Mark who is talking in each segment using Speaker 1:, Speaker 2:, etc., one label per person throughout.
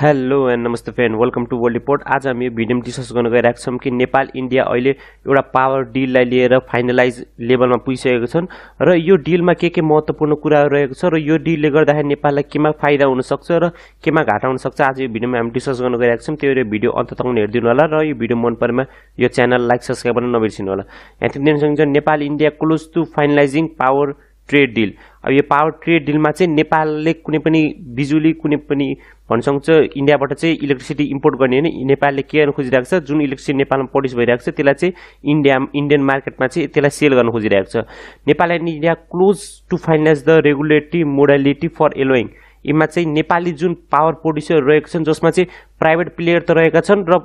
Speaker 1: hello and नमस्ते friend welcome to world report आज हामी यो भिडियोमा डिस्कस गर्न गइरहेको छौँ कि नेपाल इन्डिया अहिले एउटा पावर डिललाई लिएर फाइनलाइज लेभलमा पुगिसकेको छन् र यो डिलमा के के महत्त्वपूर्ण कुराहरू रहेको छ र यो डिलले गर्दाखेरि नेपाललाई केमा फाइदा हुनसक्छ र केमा घाटा हुनसक्छ आज यो भिडियोमा हामी डिस्कस गर्न गइरहेको छौँ त्यो भिडियो अन्त तपाईँले हेरिदिनु होला र यो भिडियो मन परेमा यो च्यानल लाइक सब्सक्राइब गर्न नबिर्सिनु होला यहाँ सकिन्छ Nepal India close to finalising power trade deal अब यो पावर ट्रेड डिलमा चाहिँ नेपालले कुनै पनि बिजुली कुनै पनि चाहिँ इन्डियाबाट चाहिँ इलेक्ट्रिसिटी इम्पोर्ट गर्ने होइन नेपालले के गर्न खोजिरहेको छ जुन इलेक्ट्रिसिटी नेपालमा प्रड्युस भइरहेको छ त्यसलाई चाहिँ इन्डिया इन्डियन मार्केटमा चाहिँ त्यसलाई सेल गर्न खोजिरहेको छ Nepal and India close to finance the regulatory modality for allowing यिनमा चाहिँ नेपाली जुन पावर प्रड्युसर रहेका छन् जसमा चाहिँ प्राइभेट प्लेयर त रहेका छन् र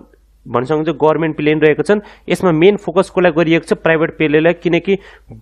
Speaker 1: भनिसक्नु चाहिँ गभर्मेन्ट प्लेन रहेको छन् यसमा मेन फोकस कसलाई गरिएको छ प्राइभेट प्लेनलाई किनकि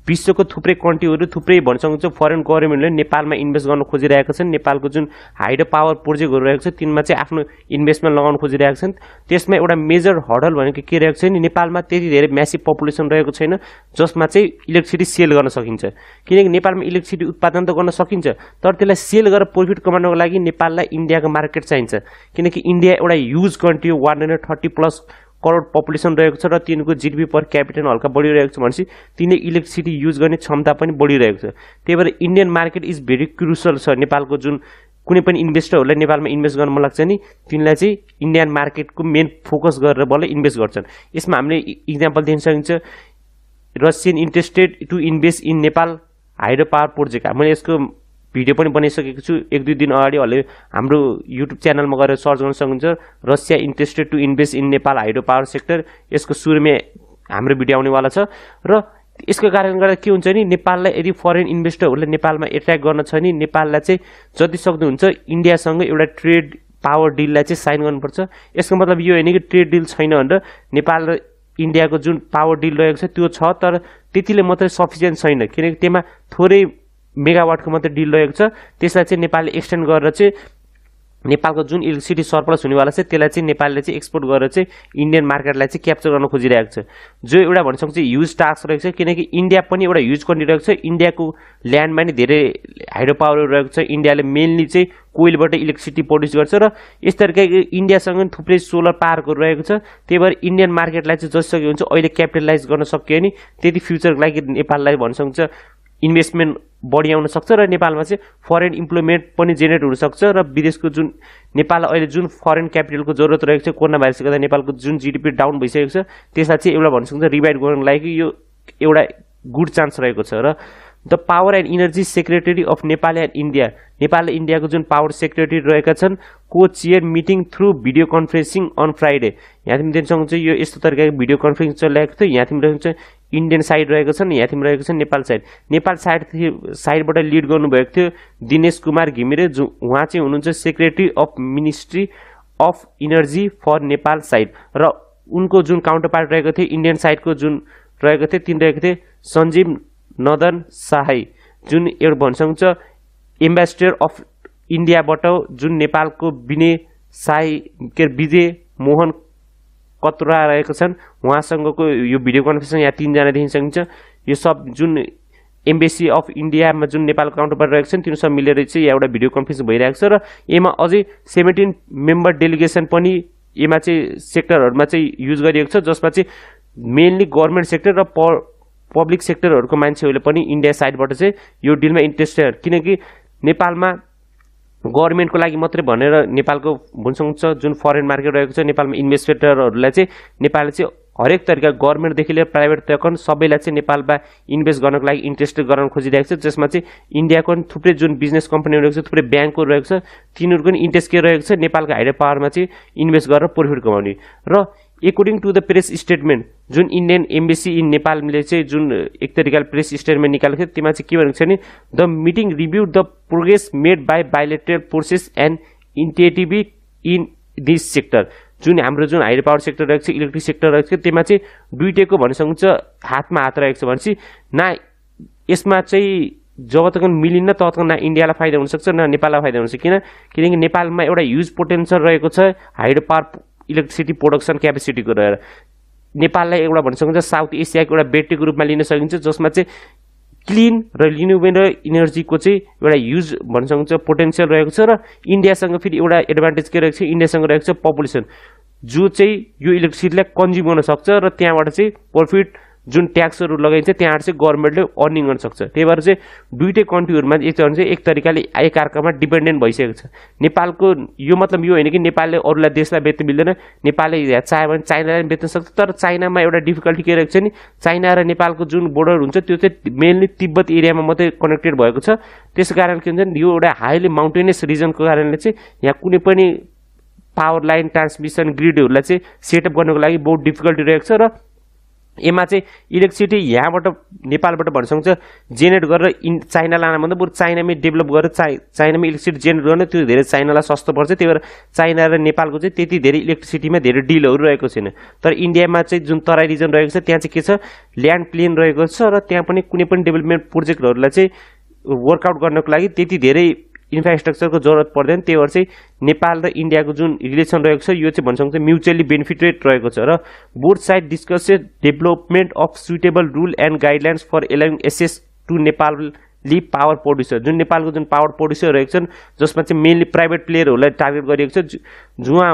Speaker 1: विश्वको थुप्रै कन्ट्रीहरू थुप्रै भनिसक्नु चाहिँ फरेन गभर्मेन्टले नेपालमा इन्भेस्ट गर्न खोजिरहेका छन् नेपालको जुन हाइड्रो पावर प्रोजेक्टहरू रहेको छ तिनमा चाहिँ आफ्नो इन्भेस्टमेन्ट लगाउन खोजिरहेका छन् त्यसमा एउटा मेजर हडल भनेको के रहेको छ भने नेपालमा त्यति धेरै म्यासिभ पपुलेसन रहेको छैन जसमा चाहिँ इलेक्ट्रिसिटी सेल गर्न सकिन्छ किनकि नेपालमा इलेक्ट्रिसिटी उत्पादन त गर्न सकिन्छ तर त्यसलाई सेल गरेर प्रफिट कमाउनको लागि नेपाललाई इन्डियाको मार्केट चाहिन्छ किनकि इन्डिया एउटा ह्युज कन्ट्री हो one hundred thirty plus crore population रहेको छ र तिनको जिडिपी पर क्यापिटल हल्का बढिरहेको छ भनेपछि तिनले इलेक्ट्रिसिटी युज गर्ने क्षमता पनि बढिरहेको छ त्यही भएर Indian market is very crucial छ नेपालको जुन कुनै पनि इन्भेस्टरहरूलाई नेपालमा इन्भेस्ट गर्न मन लाग्छ नि तिनलाई चाहिँ इन्डियन मार्केटको मेन फोकस गरेर बल्ल इन्भेस्ट गर्छन् यसमा हामीले इक्जाम्पल दिन सकिन्छ Russian interested to invest in Nepal hydro power project मैले यसको भिडियो पनि बनाइसकेको छु एक दुई दिन अगाडि हल्ले हाम्रो युट्युब च्यानलमा गएर सर्च गर्न सक्नुहुन्छ Russia interested to invest in Nepal hydro power sector यसको सुरुमै हाम्रो भिडियो आउनेवाला छ र यसको कारणले गर्दा के हुन्छ नि नेपाललाई यदि फरेन इन्भेस्टरहरूले नेपालमा एट्र्याक्ट गर्न छ नि नेपाललाई चाहिँ जति सक्दो हुन्छ इन्डियासँग एउटा ट्रेड पावर डिललाई चाहिँ साइन गर्नुपर्छ यसको मतलब यो होइन कि ट्रेड डिल छैन भनेर नेपाल र इन्डियाको जुन पावर डिल रहेको छ त्यो छ तर त्यतिले मात्रै सफिसियन्ट छैन किनकि त्यसमा थोरै मेगावाटको मात्रै डिल रहेको छ त्यसलाई चाहिँ नेपालले एक्सटेन्ड गरेर चाहिँ नेपालको जुन इलेक्ट्रिसिटी सर्प्लस हुनेवाला छ त्यसलाई चाहिँ नेपालले चाहिँ एक्सपोर्ट गरेर चाहिँ इन्डियन मार्केटलाई चाहिँ क्याप्चर गर्न खोजिरहेको छ जो एउटा भनिसक्छ ह्युज टास्क रहेको छ किनकि इन्डिया पनि एउटा ह्युज कन्ट्री रहेको छ इन्डियाको ल्यान्डमा नि धेरै हाइड्रो पावर रहेको छ इन्डियाले मेनली चाहिँ कोइलबाट इलेक्ट्रिसिटी प्रड्युस गर्छ र यस तरिकाको इन्डियासँग थुप्रै सोलर पार्कहरू रहेको छ त्यही भएर इन्डियन मार्केटलाई चाहिँ जसरी हुन्छ अहिले क्यापिटलाइज गर्न सक्यो नि त्यति फ्युचरको लागि नेपाललाई भनिसक्छ इन्भेस्टमेन्ट बढी आउन सक्छ र नेपालमा चाहिँ फरेन इम्प्लोइमेन्ट पनि जेनेरेट हुनसक्छ र विदेशको जुन नेपाल अहिले जुन फरेन क्यापिटलको जरुरत रहेको छ कोरोना भाइरसले गर्दा नेपालको जुन जिडिपी डाउन भइसकेको छ त्यसलाई चाहिँ एउटा भन्न सक्छ रिभाइड गर्नको लागि यो एउटा गुड चान्स रहेको छ र the power and energy secretary of Nepal and India Nepal इन्डियाको जुन पावर सेक्रेटरी रहेका छन् co-chair meeting through video conferencing on Friday यहाँ तिमी देख्न चाहिँ यो यस्तो तरिकाको भिडियो कन्फरेन्स चलिरहेको थियो यहाँ तिमी छ इन्डियन साइड रहेको छन् यहाँ तिमी रहेको छ नेपाल साइड नेपाल साइड साइडबाट लिड गर्नुभएको थियो दिनेश कुमार घिमिरे जो उहाँ चाहिँ हुनुहुन्छ secretary of ministry of energy for Nepal side र उनको जुन काउन्टर पार्ट रहेको थियो इन्डियन साइडको जुन रहेको थियो तिन रहेको थिए सञ्जीव नदन शाही जुन एउटा भन्सँग छ एम्बेसडर अफ इन्डियाबाट जुन नेपालको विनय शाही के अरे विजय मोहन कतुरा रहेका छन् उहाँसँगको यो भिडियो कन्फरेन्स यहाँ तिनजनादेखि सकिन्छ यो सब जुन एम्बेसी अफ इन्डियामा जुन नेपालको काउन्टरबाट रहेको छन् तिनीहरूसँग मिलेर चाहिँ यहाँ एउटा भिडियो कन्फरेन्स भइरहेको छ र यसमा अझै सेभेन्टिन मेम्बर डेलिगेसन पनि यसमा चाहिँ सेक्टरहरूमा चाहिँ युज गरिएको छ जसमा चाहिँ मेनली गभर्मेन्ट सेक्टर र प पब्लिक सेक्टरहरूको मान्छेहरूले पनि इन्डिया साइडबाट चाहिँ यो डिलमा इन्ट्रेस्टेड किनकि नेपालमा गभर्मेन्टको लागि मात्रै भनेर नेपालको हुन्छ जुन फरेन मार्केट रहेको छ नेपालमा इन्भेस्टेटरहरूलाई चाहिँ नेपालले चाहिँ हरेक तरिका गभर्मेन्टदेखि लिएर प्राइभेट त सबैलाई चाहिँ नेपालमा इन्भेस्ट गर्नको लागि इन्ट्रेस्ट गराउन खोजिरहेको छ जसमा चाहिँ इन्डियाको पनि थुप्रै जुन बिजनेस कम्पनीहरू रहेको छ थुप्रै ब्याङ्कहरू रहेको छ तिनीहरूको पनि इन्ट्रेस्ट के रहेको छ नेपालको हाइड्रो पावरमा चाहिँ इन्भेस्ट गरेर प्रफिट कमाउने र according to the press statement जुन इन्डियन एम्बेसी इन नेपालले चाहिँ जुन एक तरिकाले प्रेस स्टेटमेन्ट निकालेको थियो त्यसमा चाहिँ के भनेको छ भने the meeting review the progress made by bilateral forces and initiative in this sector जुन हाम्रो जुन हाइड्रो पावर सेक्टर रहेको छ इलेक्ट्रिक सेक्टर रहेको छ त्यसमा चाहिँ दुइटैको भनेसँग चाहिँ हातमा हात रहेको छ भनेपछि न यसमा चाहिँ जब तक मिलिन्न तब तक न इन्डियालाई फाइदा हुनसक्छ न नेपाललाई फाइदा हुनसक्छ किन किनकि नेपालमा एउटा ह्युज पोटेन्सियल रहेको छ हाइड्रो पावर इलेक्ट्रिसिटी प्रोडक्सन क्यापेसिटीको रहेर नेपाललाई एउटा भन्न सकिन्छ साउथ एसियाको एउटा बेट्रीको रूपमा लिन सकिन्छ जसमा चाहिँ क्लिन र रिन्युबल इनर्जीको चाहिँ एउटा युज भन्न सकिन्छ पोटेन्सियल रहेको छ र इन्डियासँग फेरि एउटा एडभान्टेज के रहेको छ इन्डियासँग रहेको छ पपुलेसन जो चाहिँ यो इलेक्ट्रिसिटीलाई कन्ज्युम गर्न सक्छ र त्यहाँबाट चाहिँ प्रफिट जुन ट्याक्सहरू लगाइन्छ त्यहाँबाट चाहिँ गभर्मेन्टले अर्निङ गर्न सक्छ त्यही भएर चाहिँ दुइटै कन्ट्रीहरूमा एक चाहिँ एक तरिकाले एकअर्कामा डिपेन्डेन्ट भइसकेको छ नेपालको यो मतलब यो होइन कि नेपालले अरूलाई देशलाई बेच्नु मिल्दैन नेपालले चाह्यो भने चाइनालाई पनि बेच्न सक्छ तर चाइनामा एउटा डिफिकल्टी के रहेको छ नि चाइना र नेपालको जुन बोर्डर हुन्छ त्यो चाहिँ मेनली तिब्बत एरियामा मात्रै कनेक्टेड भएको छ त्यस कारण के हुन्छ यो एउटा हाइली माउन्टेनियस रिजनको कारणले चाहिँ यहाँ कुनै पनि पावर लाइन ट्रान्समिसन ग्रिडहरूलाई चाहिँ सेटअप गर्नुको लागि बहुत डिफिकल्टी रहेको छ र यसमा चाहिँ इलेक्ट्रिसिटी यहाँबाट नेपालबाट भनिसक्छ जेनेरेट गरेर इन चाइना भन्दा बरु चाइनामै डेभलप गरेर चाइ चाइनामै इलेक्ट्रिसिटी जेनेरेट गर्ने त्यो धेरै चाइनालाई सस्तो पर्छ त्यही भएर चाइना र नेपालको चाहिँ त्यति धेरै इलेक्ट्रिसिटीमा धेरै डिलहरू रहेको छैन तर इन्डियामा चाहिँ जुन तराई रिजन रहेको छ त्यहाँ चाहिँ के छ ल्यान्ड प्लेन रहेको छ र त्यहाँ पनि कुनै पनि डेभलपमेन्ट प्रोजेक्टहरूलाई चाहिँ वर्कआउट गर्नको लागि त्यति धेरै इन्फ्रास्ट्रक्चरको जरुरत पर्दैन त्यही भएर चाहिँ नेपाल र इन्डियाको जुन रिलेसन रहेको छ यो चाहिँ सक्छ म्युचुअली बेनिफिटेड रहेको छ र board side discuss development of suitable rule and guidelines for allowing access to Nepali power producer जुन नेपालको जुन पावर प्रड्युसर रहेको छन् जसमा चाहिँ मेनली प्राइभेट प्लेयरहरूलाई टार्गेट गरिएको छ जुवा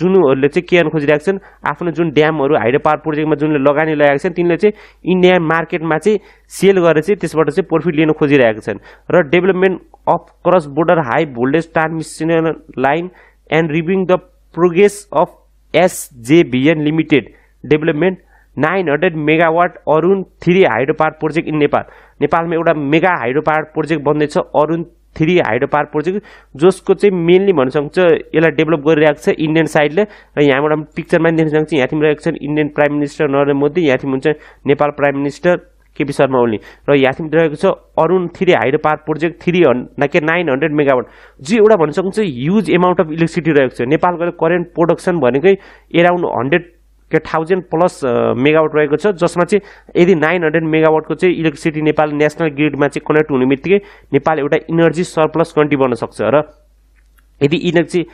Speaker 1: जुनहरूले चाहिँ के गर्नु खोजिरहेको छन् आफ्नो जुन ड्यामहरू हाइड्रो पावर प्रोजेक्टमा जुनले लगानी लगाएको छन् तिनले चाहिँ इन्डिया मार्केटमा चाहिँ सेल गरेर चाहिँ त्यसबाट चाहिँ प्रफिट लिन खोजिरहेका छन् र development of cross border high voltage transmission line and reviewing the progress of SJVN limited development nine hundred megawatt Arun three hydro power project in Nepal नेपालमा एउटा मेगा हाइड्रो पावर प्रोजेक्ट बन्दैछ Arun three hydro power project जसको चाहिँ mainly भन्न सक्छ यसलाई develop गरिरहेको छ इन्डियन साइडले र यहाँबाट पिक्चरमा पनि देख्न सक्छ यहाँथिम रहेको छन् Indian prime minister Narendra Modi यहाँथिम हुन्छ नेपाल प्राइम मिनिस्टर केपी शर्मा ओली र यहाँथिम रहेको छ Arun three hydro power project three hundred के नाइन हन्ड्रेड मेगावाट जो एउटा भन्न सक्छ ह्युज एमाउन्ट अफ इलेक्ट्रिसिटी रहेको छ नेपालको करेन्ट प्रोडक्सन भनेकै एराउन्ड हन्ड्रेड के थाउजन्ड प्लस मेगावाट रहेको छ जसमा चाहिँ यदि नाइन हन्ड्रेड मेगावाटको चाहिँ इलेक्ट्रिसिटी नेपाल नेसनल ग्रिडमा चाहिँ कनेक्ट हुने बित्तिकै नेपाल एउटा इनर्जी सरप्लस कन्ट्री बन्न सक्छ र यदि इनर्जी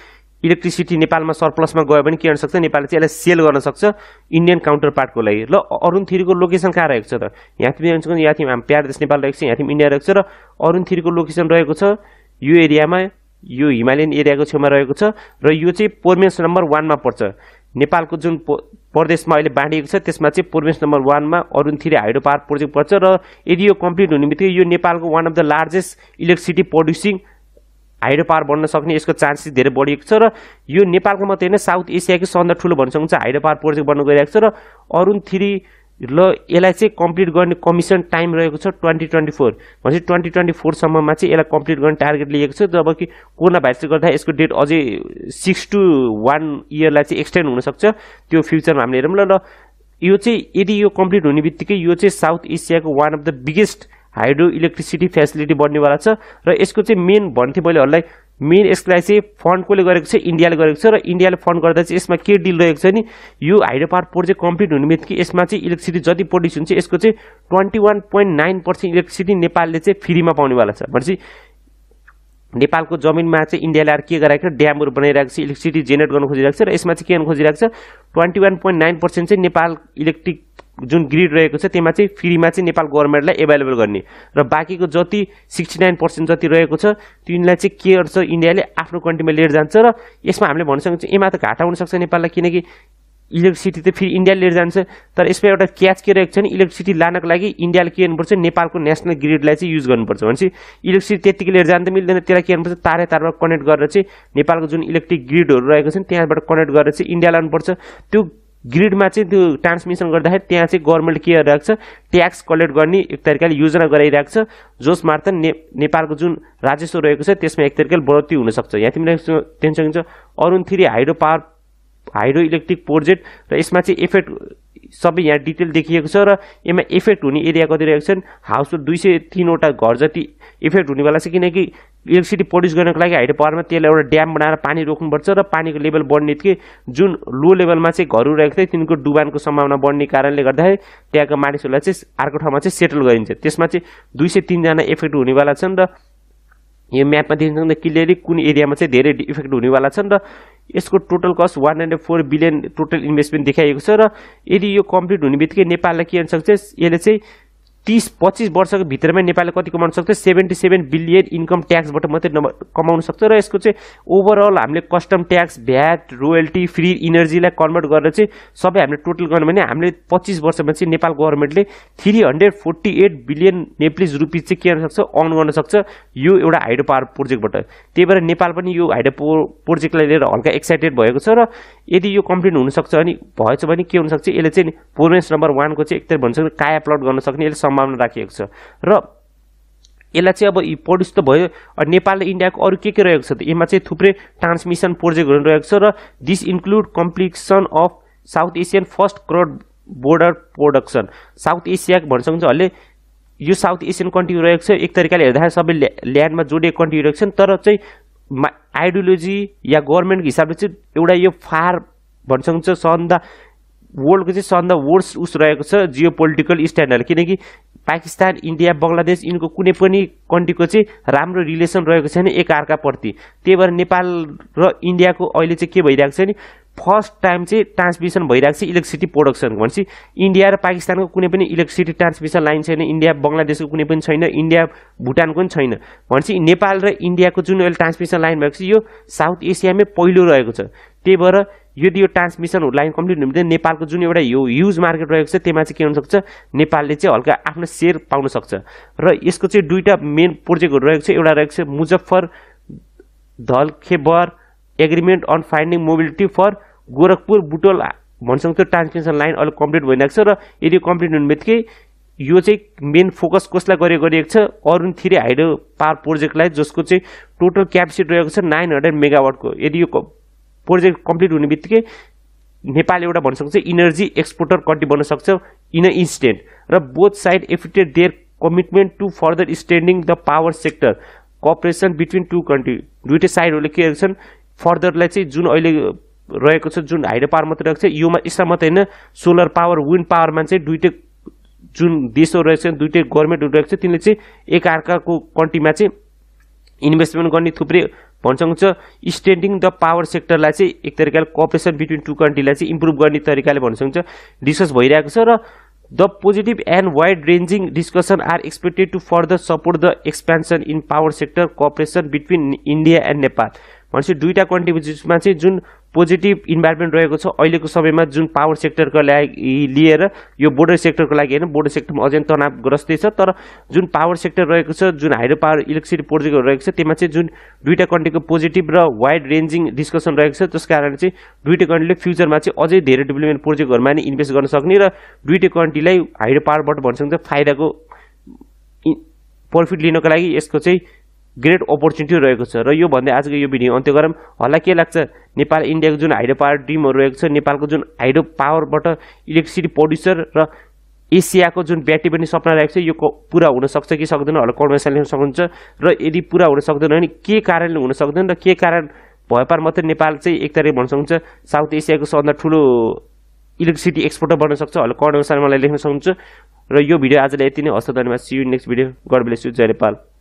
Speaker 1: इलेक्ट्रिसिटी नेपालमा सरप्लसमा गयो भने के गर्न सक्छ नेपालले चाहिँ यसलाई सेल गर्न सक्छ इन्डियन काउन्टर पार्टको लागि र अरुण थिरीको लोकेसन कहाँ रहेको छ त यहाँ जान्छौँ यहाँ थिम हामी प्यार देश नेपाल रहेको छ यहाँ थिम इन्डिया रहेको छ र अरुण थिरीको लोकेसन रहेको छ यो एरियामा यो हिमालयन एरियाको छेउमा रहेको छ र यो चाहिँ पोर्मेन्स नम्बर वानमा पर्छ नेपालको जुन प्रदेशमा अहिले बाँडिएको छ त्यसमा चाहिँ प्रोभिन्स नम्बर वानमा Arun three hydro power project पर्छ र यदि यो कम्प्लिट हुने बित्तिकै यो नेपालको one of the largest electricity producing hydro power बन्न सक्ने यसको चान्सेस धेरै बढिएको छ र यो नेपालको मात्रै होइन साउथ एसियाकै सबभन्दा ठुलो भन्न सक्नुहुन्छ हाइड्रो पावर प्रोजेक्ट बन्न गइरहेको छ र अरुण थिरी ल यसलाई चाहिँ कम्प्लिट गर्ने कमिसन टाइम रहेको छ ट्वेन्टी ट्वेन्टी फोर भनेपछि ट्वेन्टी ट्वेन्टी फोरसम्ममा चाहिँ यसलाई कम्प्लिट गर्ने टार्गेट लिएको छ जबकि कोरोना भाइरसले गर्दा यसको डेट अझै सिक्स टु वान इयरलाई चाहिँ एक्सटेन्ड हुनसक्छ त्यो फ्युचरमा हामीले हेरौँ ल र यो चाहिँ यदि यो कम्प्लिट हुने बित्तिकै यो चाहिँ साउथ एसियाको one of the biggest hydro electricity facility बन्नेवाला छ र यसको चाहिँ मेन भन्थेँ मैलेहरूलाई मेन यसलाई चाहिँ फन्ड कसले गरेको छ इन्डियाले गरेको छ र इन्डियाले फन्ड गर्दा चाहिँ यसमा के डिल रहेको छ नि यो हाइड्रो पावर प्रोजेक्ट कम्प्लिट हुने बित्तिकै यसमा चाहिँ इलेक्ट्रिसिटी जति प्रड्युस हुन्छ यसको चाहिँ twenty one point nine percent electricity नेपालले चाहिँ फ्रीमा पाउनेवाला छ भनेपछि नेपालको जमिनमा चाहिँ इन्डियाले आएर के गराएको छ ड्यामहरू बनाइरहेको छ इलेक्ट्रिसिटी जेनेरेट गर्न खोजिरहेको छ र यसमा चाहिँ के गर्नु खोजिरहेको छ twenty one point nine percent चाहिँ नेपाल इलेक्ट्रिक जुन ग्रिड रहेको छ त्यसमा चाहिँ फ्रीमा चाहिँ नेपाल गभर्मेन्टलाई एभाइलेबल गर्ने र बाँकीको जति सिक्सटी नाइन पर्सेन्ट जति रहेको छ तिनलाई चाहिँ के गर्छ इन्डियाले आफ्नो कन्ट्रीमा लिएर जान्छ र यसमा हामीले भन्न सकिन्छ यसमा त घाटा हुनसक्छ नेपाललाई किनकि इलेक्ट्रिसिटी त फेरि इन्डियाले लिएर जान्छ तर यसमा एउटा क्याच के रहेको छ भने इलेक्ट्रिसिटी लानको लागि इन्डियाले के गर्नुपर्छ नेपालको नेसनल ग्रिडलाई चाहिँ युज गर्नुपर्छ भनेपछि इलेक्ट्रिसिटी त्यतिकै लिएर जान त मिल्दैन त्यसलाई के गर्नुपर्छ तारे तारमा कनेक्ट गरेर चाहिँ नेपालको जुन इलेक्ट्रिक ग्रिडहरू रहेको छ त्यहाँबाट कनेक्ट गरेर चाहिँ इन्डिया लानुपर्छ त्यो ग्रिडमा चाहिँ त्यो ट्रान्समिसन गर्दाखेरि त्यहाँ चाहिँ गभर्मेन्ट के गरिरहेको छ ट्याक्स कलेक्ट गर्ने एक तरिकाले योजना गराइरहेको छ जसमार्फत ने नेपालको जुन राजस्व रहेको छ त्यसमा एक तरिकाले बढोत्तरी हुनसक्छ यहाँ तिमीलाई सकिन्छ Arun three hydro power hydro electric project र यसमा चाहिँ इफेक्ट सबै यहाँ डिटेल देखिएको छ र यसमा इफेक्ट हुने एरिया कति रहेको छन् हाउसको दुई सय तिनवटा घर जति इफेक्ट हुनेवाला छ किनकि इलेक्ट्रिसिटी प्रड्युस गर्नको लागि हाइड्रो पावरमा त्यसलाई एउटा ड्याम बनाएर पानी रोक्नुपर्छ र पानीको लेभल बढ्ने थिए जुन लो लेभलमा चाहिँ घरहरू रहेको थियो तिनको डुबानको सम्भावना बढ्ने कारणले गर्दाखेरि त्यहाँको मानिसहरूलाई चाहिँ अर्को ठाउँमा चाहिँ सेटल गरिन्छ त्यसमा चाहिँ दुई सय तिनजना इफेक्ट हुनेवाला छन् र यो म्यापमा देख्न सक्दा क्लियरली कुन एरियामा चाहिँ धेरै इफेक्ट हुनेवाला छन् र यसको total cost one hundred four billion total investment देखाइएको छ र यदि यो कम्प्लिट हुने बित्तिकै नेपाललाई के सक्छ यसले चाहिँ तिस पच्चिस वर्षको भित्रमै नेपालले कति कमाउन सक्छ सेभेन्टी सेभेन बिलियन इन्कम ट्याक्सबाट मात्रै नम्बर कमाउन सक्छ र यसको चाहिँ ओभरअल हामीले custom tax VAT royalty free इनर्जीलाई कन्भर्ट गरेर चाहिँ सबै हामीले टोटल गर्यो भने हामीले पच्चिस वर्षमा चाहिँ नेपाल गभर्मेन्टले three hundred forty eight billion Nepalese rupees चाहिँ के गर्न सक्छ अर्न गर्न सक्छ यो एउटा हाइड्रो पावर प्रोजेक्टबाट त्यही भएर नेपाल पनि यो हाइड्रो पावर प्रोजेक्टलाई लिएर हल्का एक्साइटेड भएको छ र यदि यो कम्प्लिट हुनसक्छ अनि भएछ भने के हुनसक्छ यसले चाहिँ पोर्मेन्स नम्बर वानको चाहिँ एकतिर भन्छ काया प्लट गर्न सक्ने यसले सम्भावना राखिएको छ र यसलाई चाहिँ अब प्रड्युस त भयो नेपाल र इन्डियाको अरू के के रहेको छ त यसमा चाहिँ थुप्रै ट्रान्समिसन प्रोजेक्टहरू रहेको छ र this include completion of south Asian first cross border production south Asia भन्न सक्छ अहिले यो साउथ एसियन कन्ट्री रहेको छ एक तरिकाले हेर्दाखेरि सबै ल्यान्डमा जोडिएको कन्ट्री रहेको छ तर चाहिँ आइडियोलोजी या गभर्मेन्टको हिसाबले चाहिँ एउटा यो फार भन्न सन सन्दा वर्ल्डको चाहिँ सन्दा वर्स उस रहेको छ जियो पोलिटिकल स्ट्यान्डर्ड किनकि पाकिस्तान इन्डिया बङ्गलादेश यिनको कुनै पनि कन्ट्रीको चाहिँ राम्रो रिलेसन रहेको छैन एकाअर्काप्रति त्यही भएर नेपाल र इन्डियाको अहिले चाहिँ के भइरहेको छ नि फर्स्ट टाइम चाहिँ ट्रान्समिसन भइरहेको छ इलेक्ट्रिसिटी प्रोडक्सनको भनेपछि इन्डिया र पाकिस्तानको कुनै पनि इलेक्ट्रिसिटी ट्रान्समिसन लाइन छैन इन्डिया बङ्गलादेशको कुनै पनि छैन इन्डिया भुटानको पनि छैन भनेपछि नेपाल र इन्डियाको जुन अहिले ट्रान्समिसन लाइन भएको छ यो साउथ एसियामै पहिलो रहेको छ त्यही भएर यदि यो ट्रान्समिसन लाइन कम्प्लिट हुनु नेपालको जुन एउटा यो ह्युज मार्केट रहेको छ त्यसमा चाहिँ के हुनसक्छ नेपालले चाहिँ हल्का आफ्नो सेयर पाउन सक्छ र यसको चाहिँ दुईवटा मेन प्रोजेक्टहरू रहेको छ एउटा रहेको छ Muzaffar Dhalkebar agreement on finding mobility for Gorakhpur Butwal भन्छौँ त्यो ट्रान्समिसन लाइन अहिले कम्प्लिट भइरहेको छ र यदि कम्प्लिट हुने बित्तिकै यो चाहिँ मेन फोकस कसलाई गरे गरिएको छ अरुण थ्री हाइड्रो पावर प्रोजेक्टलाई जसको चाहिँ टोटल क्यापेसिटी रहेको छ नाइन हन्ड्रेड मेगावाटको यदि यो प्रोजेक्ट कम्प्लिट हुने बित्तिकै नेपाल एउटा भनिसक्छ इनर्जी एक्सपोर्टर कन्ट्री बन्न सक्छ इन अ इन्स्टेन्ट र both side affirmed their commitment to further standing the power sector cooperation between two country दुइटै साइडहरूले के छन् फर्दरलाई चाहिँ जुन अहिले रहेको छ जुन हाइड्रो पावर मात्रै रहेको छ योमा यसमा मात्रै होइन सोलर पावर विन्ड पावरमा चाहिँ दुइटै जुन देशहरू रहेको छ दुइटै गभर्मेन्टहरू रहेको छ तिनले चाहिँ एकअर्काको कन्ट्रीमा चाहिँ इन्भेस्टमेन्ट गर्ने थुप्रै भन्छ छ स्टेन्डिङ द पावर सेक्टरलाई चाहिँ एक तरिकाले कोअपरेसन बिट्विन टु कन्ट्रीलाई चाहिँ इम्प्रुभ गर्ने तरिकाले भनिसक्छ डिस्कस भइरहेको छ र the positive and wide ranging discussion are expected to further support the expansion in power sector cooperation between India and Nepal भनेपछि दुईवटा कन्ट्रिब्युसनमा चाहिँ जुन पोजिटिभ इन्भाइरोमेन्ट रहेको छ अहिलेको समयमा जुन पावर सेक्टरको लागि लिएर यो बोर्डर सेक्टरको लागि होइन बोर्डर सेक्टरमा अझै तनावग्रस्तै छ तर जुन पावर सेक्टर रहेको छ जुन हाइड्रो पावर इलेक्ट्रिसिटी प्रोजेक्टहरू रहेको छ त्यसमा चाहिँ जुन दुईवटा कन्ट्रीको पोजिटिभ र वाइड रेन्जिङ डिस्कसन रहेको छ त्यस कारण चाहिँ दुईवटा कन्ट्रीले फ्युचरमा चाहिँ अझै धेरै डेभलपमेन्ट प्रोजेक्टहरूमा नै इन्भेस्ट गर्न सक्ने र दुईवटै कन्ट्रीलाई हाइड्रो पावरबाट भन्छ फाइदाको प्रफिट लिनको लागि यसको चाहिँ ग्रेट अपर्च्युनिटी रहेको छ र यो भन्दै आजको यो भिडियो अन्त्य गरौँ होला के लाग्छ नेपाल इन्डियाको जुन हाइड्रो पावर ड्रिमहरू रहेको छ नेपालको जुन हाइड्रो पावरबाट इलेक्ट्रिसिटी प्रड्युसर र एसियाको जुन ब्याट्री पनि सपना रहेको छ यो पुरा हुनसक्छ कि सक्दैन होला कन्भर्सेसन लेख्न सक्नुहुन्छ र यदि पुरा हुन सक्दैन भने के कारणले हुन सक्दैन र के कारण भएपार मात्रै नेपाल चाहिँ एक तारिक भन्न सक्नुहुन्छ साउथ एसियाको सबभन्दा ठुलो इलेक्ट्रिसिटी एक्सपोर्टर बन्न सक्छ होला कर्णसार मलाई लेख्न सक्नुहुन्छ र यो भिडियो आजलाई यति नै हस्त धन्यवाद see you next video god bless जय नेपाल